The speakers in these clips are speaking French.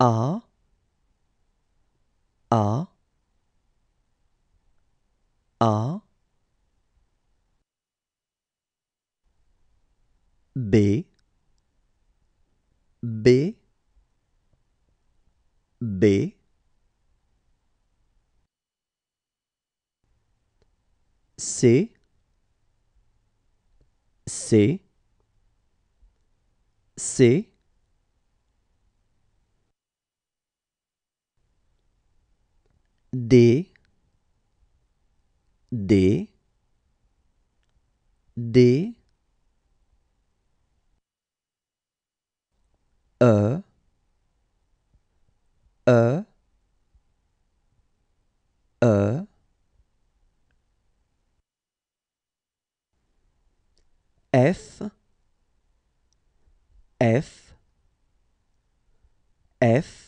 A A A B B B C C C D D D E E E F F F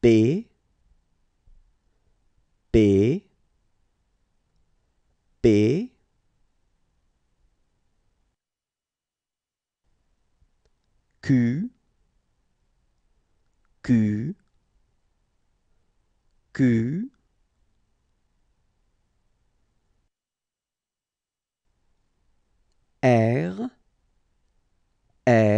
B P P Q Q Q R R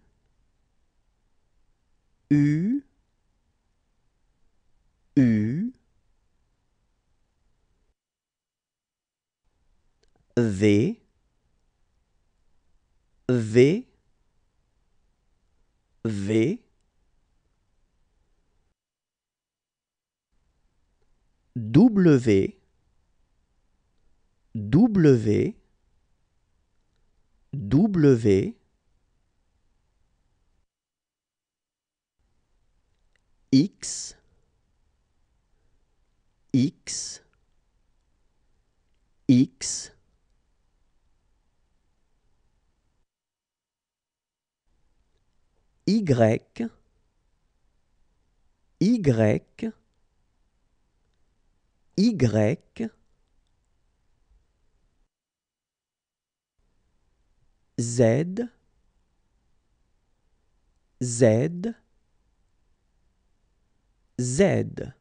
V V V W W W X X X Y, Y, Y, Z, Z, Z.